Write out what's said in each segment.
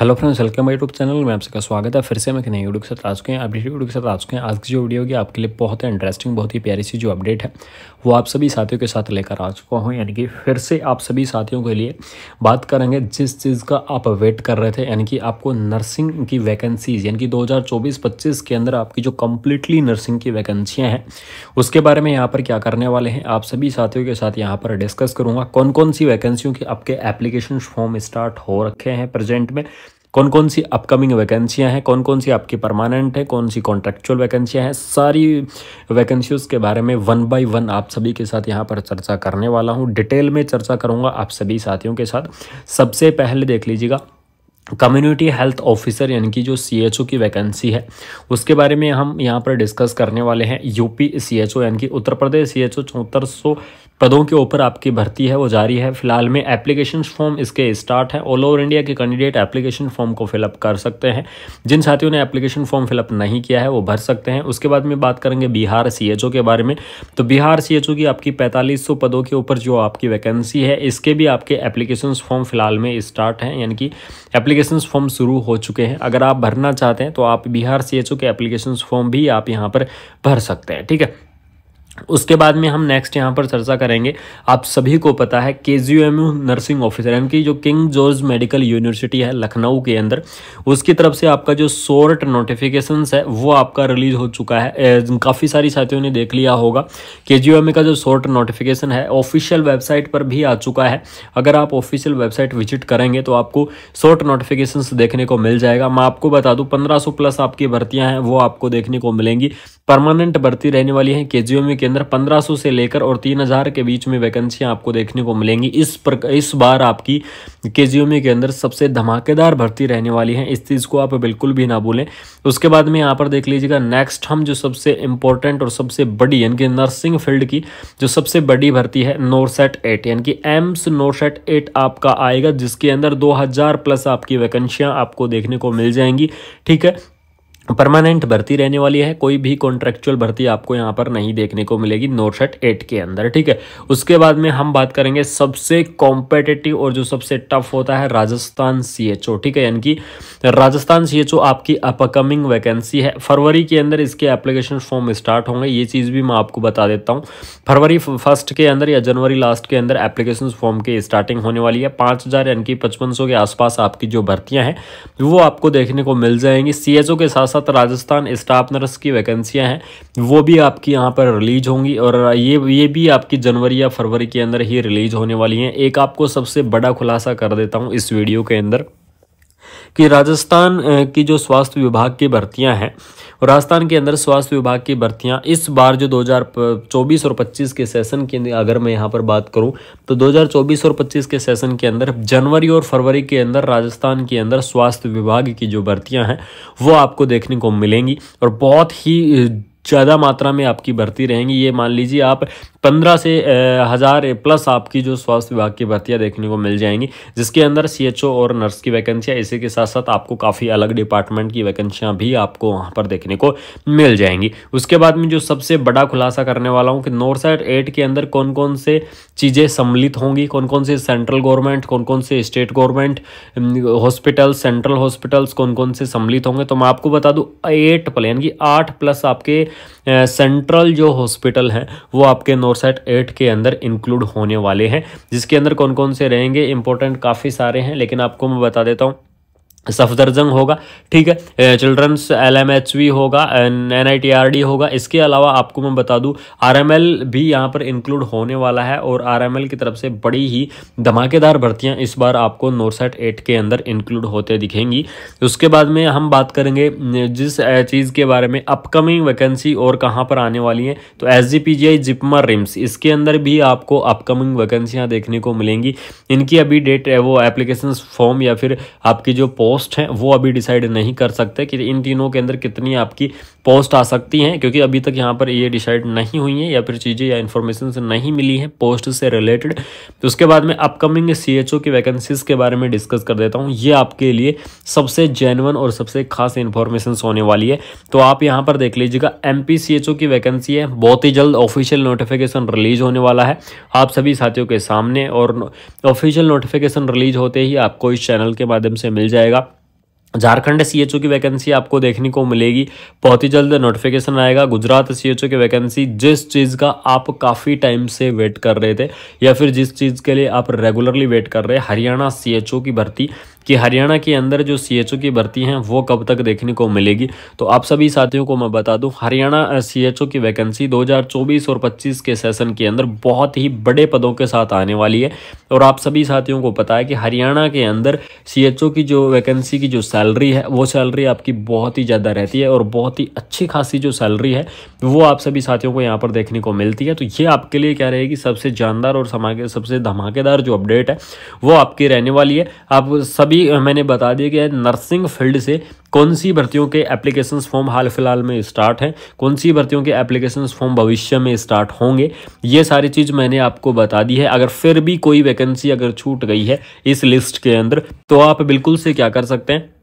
hello friends welcome YouTube channel में आप सबका स्वागत है फिर से मैं कहीं यूट्यूब के साथ आ चुके हैं अपडेट यूट्यूब के साथ आ चुके हैं आज की जो वीडियो होगी आपके लिए बहुत ही इंटरेस्टिंग बहुत ही प्यारी सी जो अपडेट है वो आप सभी साथियों के साथ लेकर आ चुका हूँ यानी कि फिर से आप सभी साथियों के लिए बात करेंगे जिस चीज़ का आप वेट कर रहे थे यानी कि आपको नर्सिंग की वैकेंसीज यानी कि दो हज़ार के अंदर आपकी जो कम्प्लीटली नर्सिंग की वैकेंसियाँ हैं उसके बारे में यहाँ पर क्या करने वाले हैं आप सभी साथियों के साथ यहाँ पर डिस्कस करूँगा कौन कौन सी वैकेंसियों के आपके एप्लीकेशन फॉर्म स्टार्ट हो रखे हैं प्रजेंट में कौन कौन सी अपकमिंग वैकेंसियां हैं कौन कौन सी आपकी परमानेंट है कौन सी कॉन्ट्रेक्चुअल वैकेंसियां हैं सारी वैकेंसीज के बारे में वन बाय वन आप सभी के साथ यहाँ पर चर्चा करने वाला हूँ डिटेल में चर्चा करूँगा आप सभी साथियों के साथ सबसे पहले देख लीजिएगा कम्युनिटी हेल्थ ऑफिसर यानी कि जो सी की वैकेंसी है उसके बारे में हम यहाँ पर डिस्कस करने वाले हैं यूपी सी यानी कि उत्तर प्रदेश सी एच ओ चौहत्तर सौ पदों के ऊपर आपकी भर्ती है वो जारी है फिलहाल में एप्लीकेशन फॉर्म इसके स्टार्ट है ऑल ओवर इंडिया के कैंडिडेट एप्लीकेशन फॉर्म को फिलअप कर सकते हैं जिन साथियों ने एप्लीकेशन फॉर्म फिलअप नहीं किया है वो भर सकते हैं उसके बाद में बात करेंगे बिहार सी के बारे में तो बिहार सी की आपकी पैंतालीस पदों के ऊपर जो आपकी वैकेंसी है इसके भी आपके एप्लीकेशन फॉर्म फिलहाल में स्टार्ट हैं यानी कि एप्लीकेशन फॉर्म शुरू हो चुके हैं अगर आप भरना चाहते हैं तो आप बिहार सी के एप्लीकेशन फॉर्म भी आप यहाँ पर भर सकते हैं ठीक है उसके बाद में हम नेक्स्ट यहाँ पर चर्चा करेंगे आप सभी को पता है के नर्सिंग ऑफिसर यानी कि जो किंग जॉर्ज मेडिकल यूनिवर्सिटी है लखनऊ के अंदर उसकी तरफ से आपका जो शॉर्ट नोटिफिकेशन है वो आपका रिलीज हो चुका है काफ़ी सारी साथियों ने देख लिया होगा के का जो शॉर्ट नोटिफिकेशन है ऑफिशियल वेबसाइट पर भी आ चुका है अगर आप ऑफिशियल वेबसाइट विजिट करेंगे तो आपको शॉर्ट नोटिफिकेशन देखने को मिल जाएगा मैं आपको बता दूँ पंद्रह प्लस आपकी भर्तियाँ हैं वो आपको देखने को मिलेंगी परमानेंट भर्ती रहने वाली हैं के के के अंदर 1500 से लेकर और 3000 के बीच में वैकेंसियां आपको देखने को मिलेंगी इस पर इस बार आपकी के के अंदर सबसे धमाकेदार भर्ती रहने वाली है इस चीज़ को आप बिल्कुल भी ना भूलें उसके बाद में यहाँ पर देख लीजिएगा नेक्स्ट हम जो सबसे इंपॉर्टेंट और सबसे बड़ी यानी कि नर्सिंग फील्ड की जो सबसे बड़ी भर्ती है नोरसेट एट यानी कि एम्स नोरसेट एट आपका आएगा जिसके अंदर 2000 प्लस आपकी वैकेंसियाँ आपको देखने को मिल जाएंगी ठीक है परमानेंट भर्ती रहने वाली है कोई भी कॉन्ट्रेक्चुअल भर्ती आपको यहाँ पर नहीं देखने को मिलेगी नोरशट एट के अंदर ठीक है उसके बाद में हम बात करेंगे सबसे कॉम्पिटेटिव और जो सबसे टफ होता है राजस्थान सीएचओ ठीक है यानी कि राजस्थान सीएचओ आपकी अपकमिंग वैकेंसी है फरवरी के अंदर इसके एप्लीकेशन फॉर्म स्टार्ट होंगे ये चीज़ भी मैं आपको बता देता हूँ फरवरी फर्स्ट के अंदर या जनवरी लास्ट के अंदर एप्लीकेशन फॉर्म की स्टार्टिंग होने वाली है पाँच यानी कि पचपन के आसपास आपकी जो भर्तियाँ हैं वो आपको देखने को मिल जाएंगी सी के साथ साथ राजस्थान स्टाफ नर्स की वैकेंसियां हैं वो भी आपकी यहाँ पर रिलीज होंगी और ये ये भी आपकी जनवरी या फरवरी के अंदर ही रिलीज होने वाली हैं एक आपको सबसे बड़ा खुलासा कर देता हूँ इस वीडियो के अंदर कि राजस्थान की जो स्वास्थ्य विभाग की भर्तियां हैं और राजस्थान के अंदर स्वास्थ्य विभाग की भर्तियाँ इस बार जो 2024 और 25 के सेशन के अगर मैं यहाँ पर बात करूँ तो 2024 और 25 के सेशन के अंदर जनवरी और फरवरी के अंदर राजस्थान के अंदर स्वास्थ्य विभाग की जो भर्तियाँ हैं वो आपको देखने को मिलेंगी और बहुत ही ज़्यादा मात्रा में आपकी भर्ती रहेंगी ये मान लीजिए आप पंद्रह से हज़ार प्लस आपकी जो स्वास्थ्य विभाग की भर्तियाँ देखने को मिल जाएंगी जिसके अंदर सी और नर्स की वैकेंसियाँ इसी के साथ साथ आपको काफ़ी अलग डिपार्टमेंट की वैकेंसियाँ भी आपको वहाँ पर देखने को मिल जाएंगी उसके बाद में जो सबसे बड़ा खुलासा करने वाला हूँ कि नॉर्थ साइड एट के अंदर कौन कौन से चीज़ें सम्मिलित होंगी कौन कौन से सेंट्रल गवर्नमेंट कौन कौन से state government hospital central hospitals कौन कौन से सम्मिलित होंगे तो मैं आपको बता दूँ एट प्लान यानी कि आठ प्लस आपके सेंट्रल जो हॉस्पिटल है वो आपके नोरसेट एट के अंदर इंक्लूड होने वाले हैं जिसके अंदर कौन कौन से रहेंगे इंपॉर्टेंट काफ़ी सारे हैं लेकिन आपको मैं बता देता हूँ सफदरजंग होगा ठीक है children's L M H V होगा N I T R D होगा इसके अलावा आपको मैं बता दूं आर एम एल भी यहाँ पर इंक्लूड होने वाला है और आर एम एल की तरफ से बड़ी ही धमाकेदार भर्तियाँ इस बार आपको नोरसेट एट के अंदर इंक्लूड होते दिखेंगी उसके बाद में हम बात करेंगे जिस चीज़ के बारे में अपकमिंग वैकेंसी और कहाँ पर आने वाली हैं तो S G P G I JIPMER RIMS इसके अंदर भी आपको अपकमिंग वैकेंसियाँ देखने को मिलेंगी इनकी अभी डेट वो एप्लीकेशन फॉर्म या फिर आपकी जो पोस्ट कॉस्ट हैं वो अभी डिसाइड नहीं कर सकते कि इन तीनों के अंदर कितनी आपकी पोस्ट आ सकती हैं क्योंकि अभी तक यहाँ पर ये डिसाइड नहीं हुई हैं या फिर चीज़ें या इन्फॉर्मेशन नहीं मिली हैं पोस्ट से रिलेटेड तो उसके बाद में अपकमिंग सी की वैकेंसीज के बारे में डिस्कस कर देता हूँ ये आपके लिए सबसे जेनवन और सबसे खास इन्फॉर्मेशन होने वाली है तो आप यहाँ पर देख लीजिएगा एम पी की वैकेंसी है बहुत ही जल्द ऑफिशियल नोटिफिकेशन रिलीज होने वाला है आप सभी साथियों के सामने और ऑफिशियल नोटिफिकेशन रिलीज होते ही आपको इस चैनल के माध्यम से मिल जाएगा झारखंड सीएचओ की वैकेंसी आपको देखने को मिलेगी बहुत ही जल्द नोटिफिकेशन आएगा गुजरात सीएचओ की वैकेंसी जिस चीज़ का आप काफ़ी टाइम से वेट कर रहे थे या फिर जिस चीज़ के लिए आप रेगुलरली वेट कर रहे हरियाणा सीएचओ की भर्ती कि हरियाणा के अंदर जो सी की भर्ती हैं वो कब तक देखने को मिलेगी तो आप सभी साथियों को मैं बता दूं हरियाणा सी की वैकेंसी 2024 और 25 के सेशन के अंदर बहुत ही बड़े पदों के साथ आने वाली है और आप सभी साथियों को पता है कि हरियाणा के अंदर सी की जो वैकेंसी की जो सैलरी है वो सैलरी आपकी बहुत ही ज़्यादा रहती है और बहुत ही अच्छी खासी जो सैलरी है वो आप सभी साथियों को यहाँ पर देखने को मिलती है तो ये आपके लिए क्या रहेगी सबसे जानदार और सबसे धमाकेदार जो अपडेट है वो आपकी रहने वाली है आप सभी अभी मैंने बता दिया कि नर्सिंग फील्ड से कौन सी भर्तियों के एप्लीकेशन फॉर्म हाल फिलहाल में स्टार्ट हैं कौन सी भर्तियों के एप्लीकेशन फॉर्म भविष्य में स्टार्ट होंगे ये सारी चीज़ मैंने आपको बता दी है अगर फिर भी कोई वैकेंसी अगर छूट गई है इस लिस्ट के अंदर तो आप बिल्कुल से क्या कर सकते हैं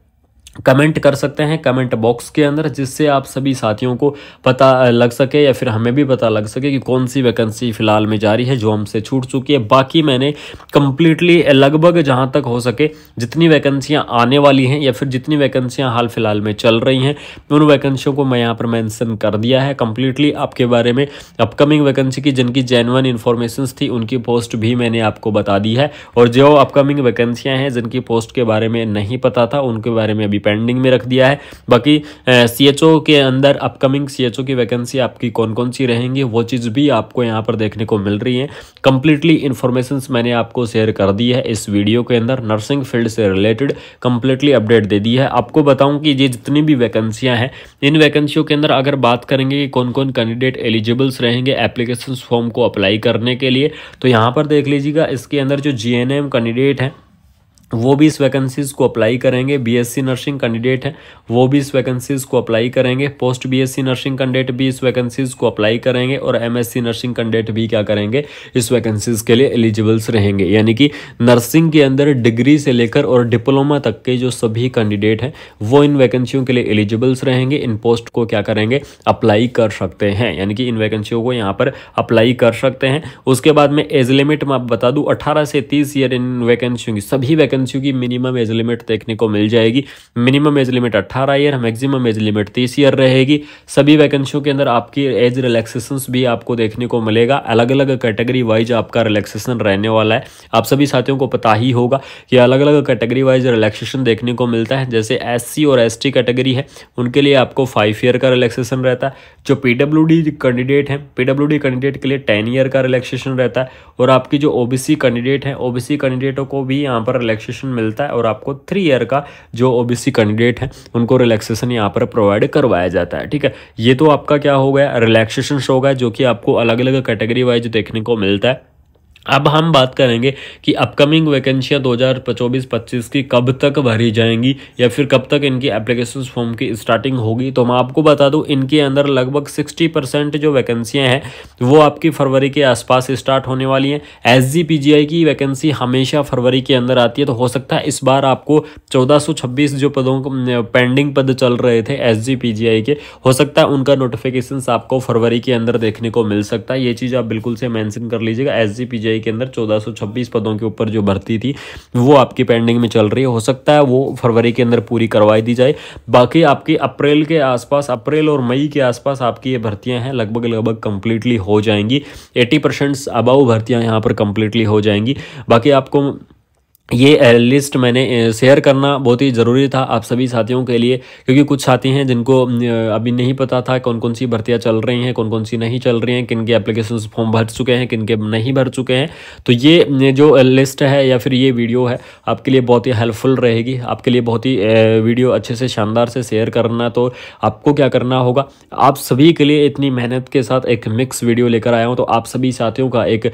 कमेंट कर सकते हैं कमेंट बॉक्स के अंदर जिससे आप सभी साथियों को पता लग सके या फिर हमें भी पता लग सके कि कौन सी वैकेंसी फ़िलहाल में जारी है जो हमसे छूट चुकी है बाकी मैंने कम्प्लीटली लगभग जहां तक हो सके जितनी वैकेंसियां आने वाली हैं या फिर जितनी वैकेंसियां हाल फिलहाल में चल रही हैं उन वैकेंसियों को मैं यहाँ पर मैंसन कर दिया है कम्प्लीटली आपके बारे में अपकमिंग वैकेंसी की जिनकी जेनवन इन्फॉर्मेशन थी उनकी पोस्ट भी मैंने आपको बता दी है और जो अपकमिंग वैकेंसियाँ हैं जिनकी पोस्ट के बारे में नहीं पता था उनके बारे में अभी पेंडिंग में रख दिया है बाकी सी एच ओ के अंदर अपकमिंग सी एच ओ की वैकेंसी आपकी कौन कौन सी रहेंगी वो चीज़ भी आपको यहाँ पर देखने को मिल रही है कंप्लीटली इन्फॉर्मेशन मैंने आपको शेयर कर दी है इस वीडियो के अंदर नर्सिंग फील्ड से रिलेटेड कंप्लीटली अपडेट दे दी है आपको बताऊँ कि ये जितनी भी वैकेंसियाँ हैं इन वैकेंसियों के अंदर अगर बात करेंगे कि कौन कौन कैंडिडेट एलिजिबल्स रहेंगे एप्लीकेशन फॉर्म को अप्लाई करने के लिए तो यहाँ पर देख लीजिएगा इसके अंदर जो जी कैंडिडेट हैं वो भी इस वैकेंसीज़ को अप्लाई करेंगे बीएससी नर्सिंग कैंडिडेट हैं वो भी इस वैकेंसीज़ को अप्लाई करेंगे पोस्ट बीएससी नर्सिंग कैंडिडेट भी इस वैकेंसीज़ को अप्लाई करेंगे और एमएससी नर्सिंग कैंडिडेट भी क्या करेंगे इस वैकेंसीज़ के लिए एलिजिबल्स रहेंगे यानी कि नर्सिंग के अंदर डिग्री से लेकर और डिप्लोमा तक के जो सभी कैंडिडेट हैं वो इन वैकेंसियों के लिए एलिजिबल्स रहेंगे इन पोस्ट को क्या करेंगे अप्लाई कर सकते हैं यानी कि इन वैकेंसियों को यहाँ पर अप्लाई कर सकते हैं उसके बाद में एज लिमिट मैं आप बता दूँ अठारह से तीस ईयर इन वैकेंसियों की सभी वैकेंसी वैकेंसी की मिनिमम एज लिमिट देखने को मिल जाएगी मिनिमम एज लिमिट अट्ठारह ईयर मैक्सिमम एज लिमिट तीस ईयर रहेगी सभी वैकेंसियों के अंदर आपकी एज रिलैक्सेशन भी आपको देखने को मिलेगा अलग अलग कैटेगरी वाइज आपका रिलैक्सेशन रहने वाला है आप सभी साथियों को पता ही होगा कि अलग अलग कैटेगरी वाइज रिलैक्सेशन देखने को मिलता है जैसे एस और एस कैटेगरी है उनके लिए आपको फाइव ईयर का रिलैक्सेशन रहता है जो पी कैंडिडेट हैं पी कैंडिडेट के लिए टेन ईयर का रिलैक्सेशन रहता है और आपकी जो ओ कैंडिडेट हैं ओ कैंडिडेटों को भी यहाँ पर रिलैक्स रिलैक्सेशन मिलता है और आपको थ्री ईयर का जो ओबीसी कैंडिडेट है उनको रिलैक्सेशन यहाँ पर प्रोवाइड करवाया जाता है ठीक है ये तो आपका क्या हो गया रिलैक्सेशन शो गया जो कि आपको अलग अलग कैटेगरी वाइज देखने को मिलता है अब हम बात करेंगे कि अपकमिंग वैकेंसियां 2024-25 की कब तक भरी जाएंगी या फिर कब तक इनकी एप्लीकेशन फॉर्म की स्टार्टिंग होगी तो मैं आपको बता दूं इनके अंदर लगभग 60 परसेंट जो वैकेंसियाँ हैं वो आपकी फरवरी के आसपास स्टार्ट होने वाली हैं एस की वैकेंसी हमेशा फरवरी के अंदर आती है तो हो सकता है इस बार आपको चौदह जो पदों पेंडिंग पद चल रहे थे एस के हो सकता है उनका नोटिफिकेशन आपको फरवरी के अंदर देखने को मिल सकता है ये चीज़ आप बिल्कुल से मैंसन कर लीजिएगा एस आरटीआई के अंदर चौदह पदों के ऊपर जो भर्ती थी वो आपकी पेंडिंग में चल रही है हो सकता है वो फरवरी के अंदर पूरी करवाई दी जाए बाकी आपकी अप्रैल के आसपास अप्रैल और मई के आसपास आपकी ये भर्तियाँ हैं लगभग लगभग कंप्लीटली हो जाएंगी एटी परसेंट अबाउ भर्तियाँ यहाँ पर कंप्लीटली हो जाएंगी बाकी आपको ये लिस्ट मैंने शेयर करना बहुत ही ज़रूरी था आप सभी साथियों के लिए क्योंकि कुछ साथी हैं जिनको अभी नहीं पता था कौन कौन सी भर्तियां चल रही हैं कौन कौन सी नहीं चल रही हैं किन के एप्लीकेशन फॉर्म भर चुके हैं किन के नहीं भर चुके हैं तो ये जो लिस्ट है या फिर ये वीडियो है आपके लिए बहुत ही हेल्पफुल रहेगी आपके लिए बहुत ही वीडियो अच्छे से शानदार से शेयर करना तो आपको क्या करना होगा आप सभी के लिए इतनी मेहनत के साथ एक मिक्स वीडियो लेकर आया हूँ तो आप सभी साथियों का एक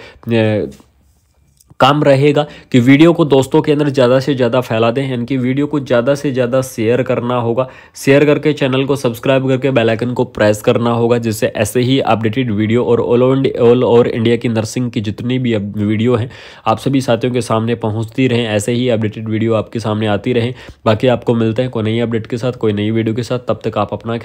काम रहेगा कि वीडियो को दोस्तों के अंदर ज़्यादा से ज़्यादा फैला दें यानी कि वीडियो को ज़्यादा से ज़्यादा शेयर करना होगा शेयर करके चैनल को सब्सक्राइब करके बेलाइकन को प्रेस करना होगा जिससे ऐसे ही अपडेटेड वीडियो और ऑल ऑल ओवर इंडिया की नर्सिंग की जितनी भी वीडियो हैं आप सभी साथियों के सामने पहुँचती रहें ऐसे ही अपडेटेड वीडियो आपके सामने आती रहें बाकी आपको मिलते हैं कोई नई अपडेट के साथ कोई नई वीडियो के साथ तब तक आप अपना